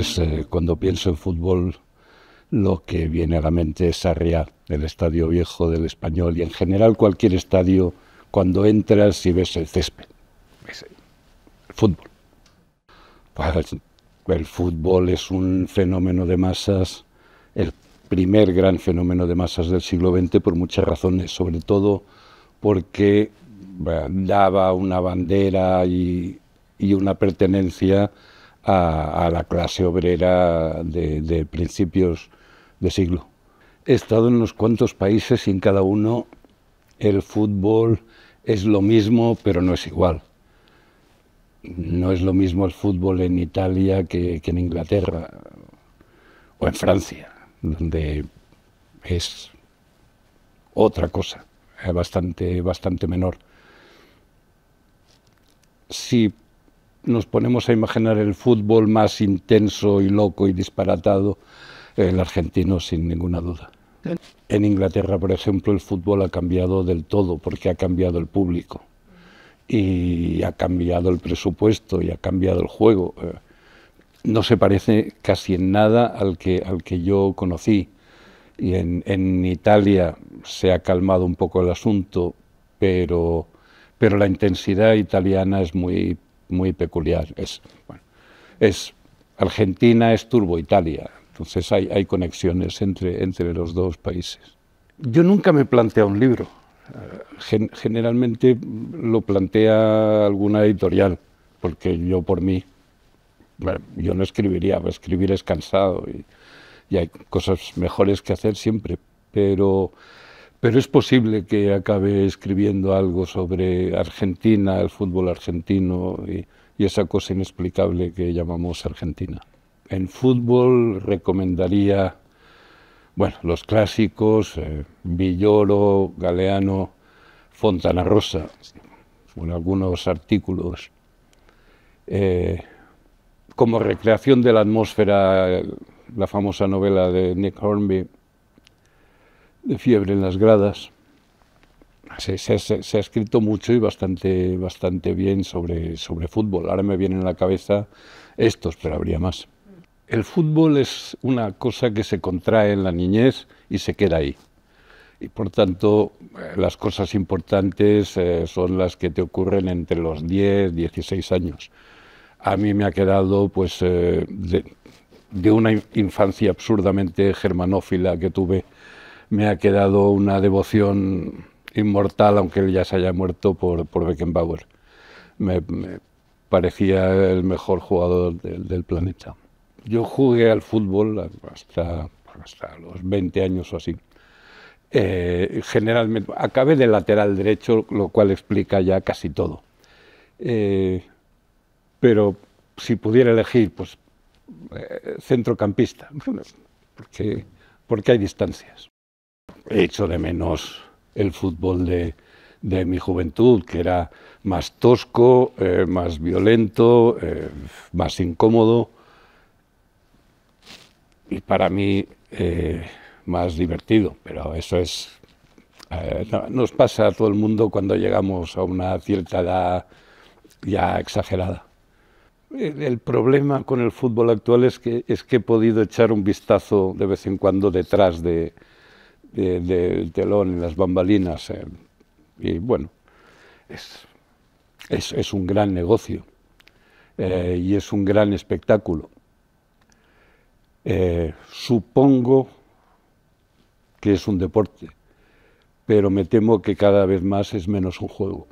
Pues, eh, cuando pienso en fútbol lo que viene a la mente es Real, el estadio viejo del español y en general cualquier estadio cuando entras y ves el césped, ves el fútbol. Pues, el fútbol es un fenómeno de masas, el primer gran fenómeno de masas del siglo XX por muchas razones, sobre todo porque eh, daba una bandera y, y una pertenencia a, la clase obrera de, principios de siglo. He estado en unos cuantos países y en cada uno el fútbol es lo mismo, pero no es igual. No es lo mismo el fútbol en Italia que, en Inglaterra o en Francia, donde es otra cosa, eh, bastante, bastante menor. Si nos ponemos a imaginar el fútbol más intenso y loco y disparatado, el argentino sin ninguna duda. En Inglaterra, por ejemplo, el fútbol ha cambiado del todo porque ha cambiado el público y ha cambiado el presupuesto y ha cambiado el juego. Eh, no se parece casi en nada al que, al que yo conocí. Y en, Italia se ha calmado un poco el asunto, pero, pero la intensidad italiana es muy muy peculiar. Es, es Argentina es Turbo Italia, entonces hay, conexiones entre, entre los dos países. Yo nunca me planteo un libro. generalmente lo plantea alguna editorial, porque yo por mí, yo no escribiría, escribir es cansado y hay cosas mejores que hacer siempre, pero pero es posible que acabe escribiendo algo sobre Argentina, el fútbol argentino y, esa cosa inexplicable que llamamos Argentina. En fútbol recomendaría, bueno, los clásicos, eh, Villoro, Galeano, Fontana Rosa, con algunos artículos. Eh, como recreación de la atmósfera, la famosa novela de Nick Hornby, de fiebre en las gradas. Se, ha escrito mucho y bastante, bastante bien sobre, sobre fútbol. Ahora me vienen a la cabeza estos, pero habría más. El fútbol es una cosa que se contrae en la niñez y se queda ahí. Y por tanto, eh, las cosas importantes eh, son las que te ocurren entre los 10, 16 años. A mí me ha quedado pues, eh, de, una infancia absurdamente germanófila que tuve me ha quedado una devoción inmortal, aunque él ya se haya muerto, por, Beckenbauer. Me, parecía el mejor jugador del, planeta. Yo jugué al fútbol hasta, hasta los 20 años o así. Eh, generalmente, acabé de lateral derecho, lo cual explica ya casi todo. Eh, pero si pudiera elegir, pues eh, centrocampista, porque, porque hay distancias. He hecho de menos el fútbol de, mi juventud, que era más tosco, eh, más violento, eh, más incómodo y para mí eh, más divertido. Pero eso es, nos pasa a todo el mundo cuando llegamos a una cierta edad ya exagerada. El, el problema con el fútbol actual es que, es que he podido echar un vistazo de vez en cuando detrás de, del telón y las bambalinas. Eh, y bueno, es, un gran negocio eh, y es un gran espectáculo. Eh, supongo que es un deporte, pero me temo que cada vez más es menos un juego.